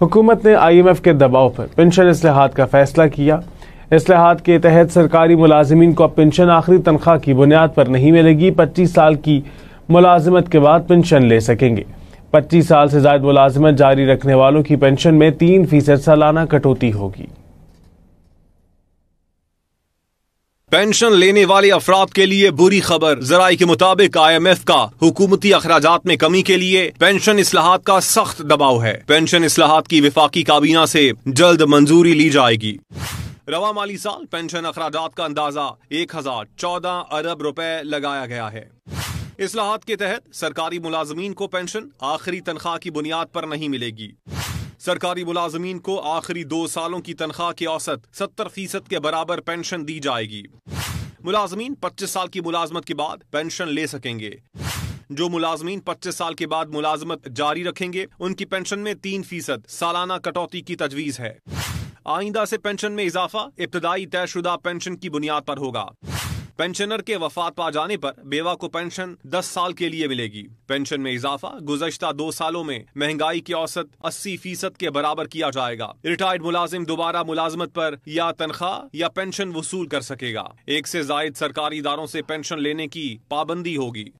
हुकूमत ने आईएमएफ के दबाव पर पेंशन असलाहत का फैसला किया असलाहत के तहत सरकारी मुलाजमीन को अब पेंशन आखिरी तनख्वाह की बुनियाद पर नहीं मिलेगी पच्चीस साल की मुलाजमत के बाद पेंशन ले सकेंगे पच्चीस साल से ज्यादा मुलाजमत जारी रखने वालों की पेंशन में तीन फीसद सालाना कटौती होगी पेंशन लेने वाले अफराद के लिए बुरी खबर जराये के मुताबिक आई एम एफ का हुकूमती अखराज में कमी के लिए पेंशन असलाहत का सख्त दबाव है पेंशन असलाहत की विफाकी काबीना ऐसी जल्द मंजूरी ली जाएगी रवा माली साल पेंशन अखराज का अंदाजा एक हजार चौदह अरब रुपए लगाया गया है असलाहत के तहत सरकारी मुलाजमीन को पेंशन आखिरी तनख्वाह की बुनियाद पर नहीं मिलेगी सरकारी मुलाजमीन को आखिरी दो सालों की तनख्वाह के औसत सत्तर फीसद के बराबर पेंशन दी जाएगी मुलाजमीन पच्चीस साल की मुलाजमत के बाद पेंशन ले सकेंगे जो मुलाजमीन 25 साल के बाद मुलाजमत जारी रखेंगे उनकी पेंशन में तीन फीसद सालाना कटौती की तजवीज है आइंदा से पेंशन में इजाफा इब्तदाई तयशुदा पेंशन की बुनियाद पर होगा पेंशनर के वफात पा जाने पर बेवा को पेंशन 10 साल के लिए मिलेगी पेंशन में इजाफा गुजश्ता दो सालों में महंगाई की औसत 80 फीसद के बराबर किया जाएगा रिटायर्ड मुलाजिम दोबारा मुलाजमत पर या तनख्वाह या पेंशन वसूल कर सकेगा एक से जायद सरकारी इदारों से पेंशन लेने की पाबंदी होगी